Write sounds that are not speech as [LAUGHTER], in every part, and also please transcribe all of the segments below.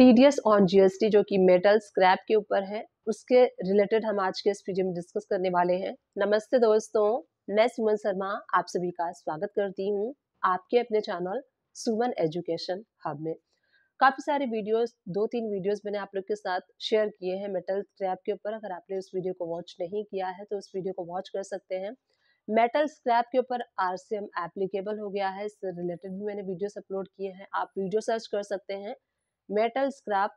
TDS on GST जो कि metal scrap के ऊपर है उसके रिलेटेड हम आज के इस वीडियो में डिस्कस करने वाले हैं नमस्ते दोस्तों मैं सुमन शर्मा आप सभी का स्वागत करती हूँ आपके अपने चैनल सुमन एजुकेशन हब में काफ़ी सारे वीडियोस दो तीन वीडियोस मैंने आप लोग के साथ शेयर किए हैं मेटल स्क्रैप के ऊपर अगर आपने उस वीडियो को वॉच नहीं किया है तो उस वीडियो को वॉच कर सकते हैं मेटल स्क्रैप के ऊपर आर एप्लीकेबल हो गया है इससे रिलेटेड भी मैंने वीडियोस अपलोड किए हैं आप वीडियो सर्च कर सकते हैं metal scrap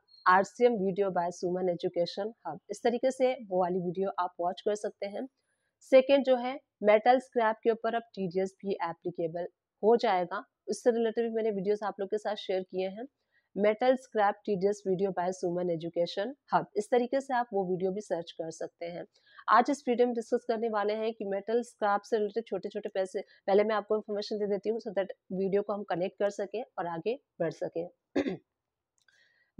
M video by Suman education hub इस तरीके से वो वाली वीडियो आप वॉच कर सकते हैं सेकेंड जो है मेटल स्क्रैप के ऊपर अब टी भी एप्लीकेबल हो जाएगा उससे रिलेटेड भी मैंने वीडियोस आप लोग के साथ शेयर किए हैं metal scrap T video by Suman education hub इस तरीके से आप वो वीडियो भी सर्च कर सकते हैं आज इस वीडियो में डिस्कस करने वाले हैं कि मेटल स्क्रैप से रिलेटेड छोटे छोटे पैसे पहले मैं आपको इन्फॉर्मेशन दे देती हूँ सो दैट वीडियो को हम कनेक्ट कर सकें और आगे बढ़ सकें [CLEARS THROAT]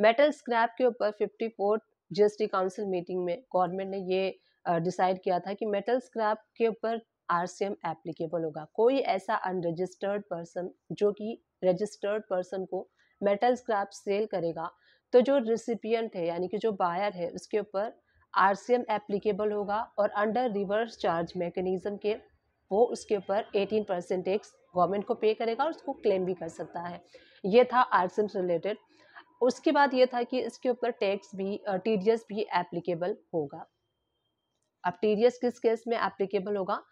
मेटल स्क्रैप के ऊपर fifty fourth G council meeting में गवर्नमेंट ने ये डिसाइड किया था कि मेटल स्क्रैप के ऊपर आरसीएम एप्लीकेबल होगा कोई ऐसा अनरजिस्टर्ड पर्सन जो कि रजिस्टर्ड पर्सन को मेटल स्क्रैप सेल करेगा तो जो रिसिपियंट है यानी कि जो बायर है उसके ऊपर आर एप्लीकेबल होगा और अंडर रिवर्स चार्ज मैकेनिज्म के वो उसके ऊपर 18 परसेंट टैक्स गवर्नमेंट को पे करेगा और उसको क्लेम भी कर सकता है ये था आर से रिलेटेड उसके बाद ये था कि इसके ऊपर टैक्स भी टी भी एप्लीकेबल होगा अब टी किस केस में एप्लीकेबल होगा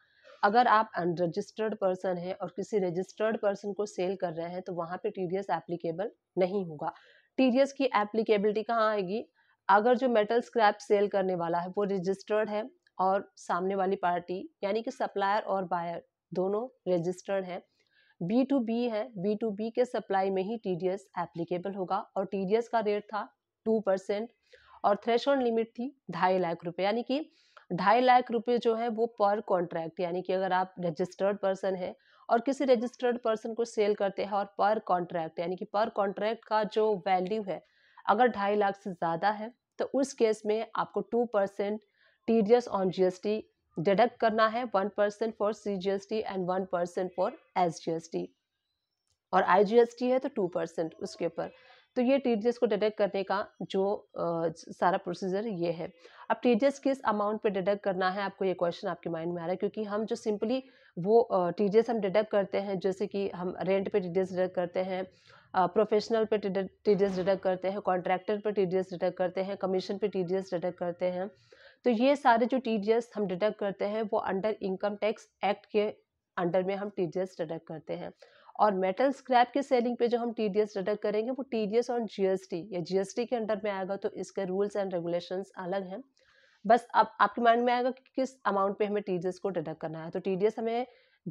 अगर आप अनरजिस्टर्ड पर्सन हैं और किसी रजिस्टर्ड पर्सन को सेल कर रहे हैं तो वहाँ पे टी एप्लीकेबल नहीं होगा टी की एप्लीकेबिलिटी कहाँ आएगी अगर जो मेटल स्क्रैप सेल करने वाला है वो रजिस्टर्ड है और सामने वाली पार्टी यानी कि सप्लायर और बायर दोनों रजिस्टर्ड हैं बी टू बी है बी टू बी के सप्लाई में ही टी डी एस एप्लीकेबल होगा और टी डी एस का रेट था टू परसेंट और थ्रेश लिमिट थी ढाई लाख रुपए यानी कि ढाई लाख रुपए जो है वो पर कॉन्ट्रैक्ट यानी कि अगर आप रजिस्टर्ड पर्सन है और किसी रजिस्टर्ड पर्सन को सेल करते हैं और पर कॉन्ट्रैक्ट यानी कि पर कॉन्ट्रैक्ट का जो वैल्यू है अगर ढाई लाख से ज़्यादा है तो उस केस में आपको two percent T D S on G S T deduct करना है one percent for C G S T and one percent for S G S T और आई जी एस टी है तो टू परसेंट उसके ऊपर तो ये T को डिडक्ट करने का जो आ, सारा प्रोसीजर ये है अब टी किस अमाउंट पे डिडक्ट करना है आपको ये क्वेश्चन आपके माइंड में आ रहा है क्योंकि हम जो सिंपली वो टी हम डिडक्ट करते हैं जैसे कि हम रेंट पे टी डिडक्ट करते हैं प्रोफेशनल पे टी डिडक्ट करते हैं कॉन्ट्रैक्टर पे टी डिडक्ट करते हैं कमीशन पे टी डिडक्ट करते हैं तो ये सारे जो टी हम डिडक्ट करते हैं वो अंडर इनकम टैक्स एक्ट के अंडर में हम टी डिडक्ट करते हैं और मेटल स्क्रैप की सेलिंग पे जो हम टी डिडक्ट करेंगे वो टी डी ऑन जीएसटी या जीएसटी के अंडर में आएगा तो इसके रूल्स एंड रेगुलेशंस अलग हैं बस अब आपके माइंड में आएगा कि किस अमाउंट पे हमें टी को डिडक्ट करना है तो टी हमें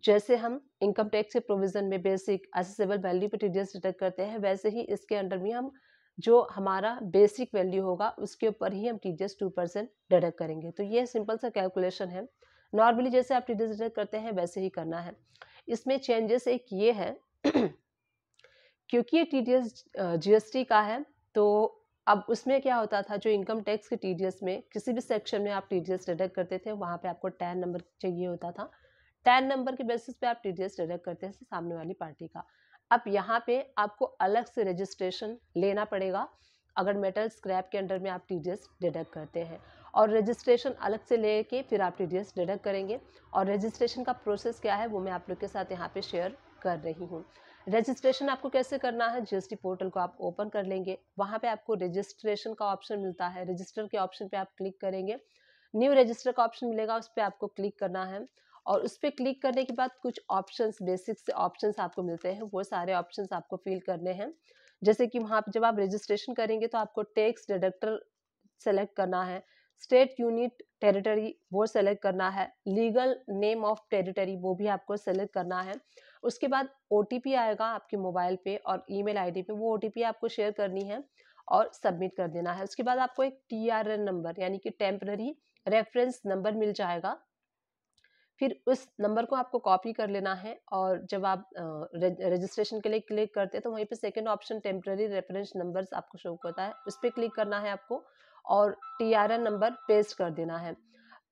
जैसे हम इनकम टैक्स के प्रोविज़न में बेसिक एसेसेबल वैल्यू पे टी डिडक्ट करते हैं वैसे ही इसके अंडर में हम जो हमारा बेसिक वैल्यू होगा उसके ऊपर ही हम T G S two percent deduct करेंगे तो ये सिंपल सा कैलकुलेशन है नॉर्मली जैसे आप टी जी एस डिडक्ट करते हैं वैसे ही करना है इसमें चेंजेस एक ये है [CLEARS THROAT] क्योंकि ये T D S G S T का है तो अब उसमें क्या होता था जो इनकम टैक्स के टी डी एस में किसी भी सेक्शन में आप टी डी एस डिडक्ट करते थे वहाँ पे आपको टेन नंबर चाहिए होता था टेन नंबर के बेसिस पे आप टी डी एस डिडक्ट करते हैं सामने वाली पार्टी का अब यहाँ पे आपको अलग से रजिस्ट्रेशन लेना पड़ेगा अगर मेटल स्क्रैप के अंडर में आप टी डिडक्ट करते हैं और रजिस्ट्रेशन अलग से ले कर फिर आप टी डिडक्ट करेंगे और रजिस्ट्रेशन का प्रोसेस क्या है वो मैं आप लोग के साथ यहाँ पे शेयर कर रही हूँ रजिस्ट्रेशन आपको कैसे करना है जीएसटी पोर्टल को आप ओपन कर लेंगे वहाँ पे आपको रजिस्ट्रेशन का ऑप्शन मिलता है रजिस्टर के ऑप्शन पे आप क्लिक करेंगे न्यू रजिस्टर का ऑप्शन मिलेगा उस पर आपको क्लिक करना है और उस पर क्लिक करने के बाद कुछ ऑप्शंस बेसिक से ऑप्शंस आपको मिलते हैं वो सारे ऑप्शंस आपको फिल करने हैं जैसे कि वहाँ जब आप रजिस्ट्रेशन करेंगे तो आपको टैक्स डिडक्टर सेलेक्ट करना है स्टेट यूनिट टेरिटरी वो सेलेक्ट करना है लीगल नेम ऑफ टेरिटरी वो भी आपको सेलेक्ट करना है उसके बाद ओ आएगा आपके मोबाइल पे और ई मेल आई वो ओ आपको शेयर करनी है और सबमिट कर देना है उसके बाद आपको एक टी नंबर यानी कि टेम्प्ररी रेफरेंस नंबर मिल जाएगा फिर उस नंबर को आपको कॉपी कर लेना है और जब आप रजिस्ट्रेशन के लिए क्लिक करते हैं तो वहीं पे second option temporary reference numbers आपको शो करता है उस पर क्लिक करना है आपको और T R N number paste कर देना है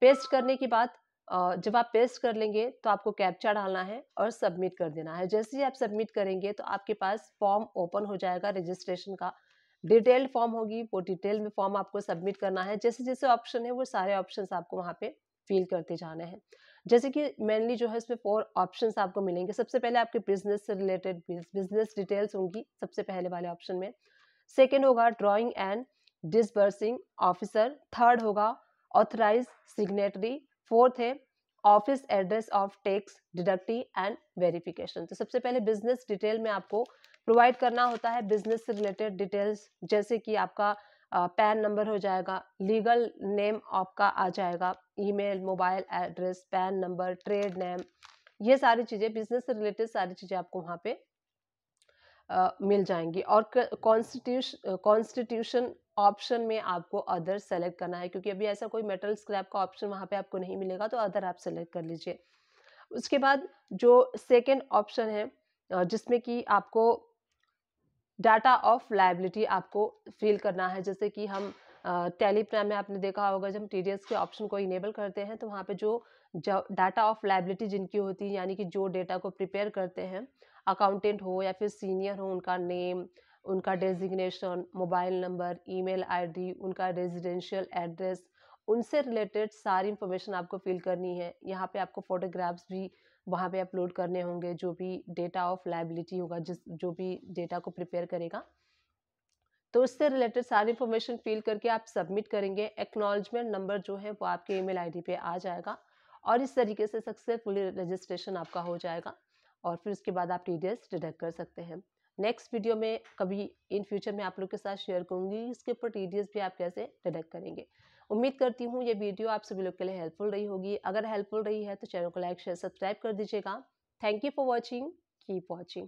पेस्ट करने के बाद जब आप पेस्ट कर लेंगे तो आपको कैप्चा डालना है और सबमिट कर देना है जैसे ही आप सबमिट करेंगे तो आपके पास फॉर्म ओपन हो जाएगा रजिस्ट्रेशन का डिटेल फॉर्म होगी वो डिटेल में फॉर्म आपको सबमिट करना है जैसे जैसे ऑप्शन है वो सारे ऑप्शन आपको वहाँ पे फिल करते जाना है जैसे कि मेनली जो है इसमें फोर ऑप्शंस आपको मिलेंगे सबसे पहले आपके बिजनेस से रिलेटेड बिजनेस डिटेल्स होंगी सबसे पहले वाले ऑप्शन में सेकेंड होगा drawing and disbursing officer third होगा ऑथराइज सिग्नेटरी फोर्थ है office address of tax deductee and verification तो सबसे पहले बिजनेस डिटेल में आपको प्रोवाइड करना होता है बिजनेस से रिलेटेड डिटेल्स जैसे कि आपका पैन नंबर हो जाएगा लीगल नेम आपका आ जाएगा email mobile address PAN number trade name ये सारी चीज़ें बिजनेस से रिलेटेड सारी चीज़ें आपको वहाँ पे आ, मिल जाएंगी और कॉन्स्टिट्यूशन कॉन्स्टिट्यूशन ऑप्शन में आपको अदर सेलेक्ट करना है क्योंकि अभी ऐसा कोई मेटल स्क्रैप का ऑप्शन वहाँ पे आपको नहीं मिलेगा तो अदर आप सेलेक्ट कर लीजिए उसके बाद जो सेकेंड ऑप्शन है जिसमें कि आपको डाटा ऑफ लाइबिलिटी आपको फिल करना है जैसे कि हम टेलीप्राम में आपने देखा होगा जब हम टी के ऑप्शन को इनेबल करते हैं तो वहाँ पे जो डाटा ऑफ लाइबिलिटी जिनकी होती है यानी कि जो डेटा को प्रिपेयर करते हैं अकाउंटेंट हो या फिर सीनियर हो उनका नेम उनका designation mobile number email ID उनका रेजिडेंशियल एड्रेस उनसे रिलेटेड सारी इंफॉर्मेशन आपको फिल करनी है यहाँ पर आपको फोटोग्राफ्स भी वहाँ पे अपलोड करने होंगे जो भी डेटा ऑफ लाइबिलिटी होगा जिस जो भी डेटा को प्रिपेयर करेगा तो उससे रिलेटेड सारी इन्फॉर्मेशन फिल करके आप सबमिट करेंगे एक्नॉलेजमेंट नंबर जो है वो आपके ईमेल आईडी पे आ जाएगा और इस तरीके से सक्सेसफुली रजिस्ट्रेशन आपका हो जाएगा और फिर उसके बाद आप टी डिडक्ट कर सकते हैं नेक्स्ट वीडियो में कभी इन फ्यूचर में आप लोग के साथ शेयर करूँगी इसके ऊपर टी भी आप कैसे डिडक्ट करेंगे उम्मीद करती हूँ ये वीडियो आप सभी लोग के लिए हेल्पफुल रही होगी अगर हेल्पफुल रही है तो चैनल को लाइक शेयर सब्सक्राइब कर दीजिएगा thank you for watching keep watching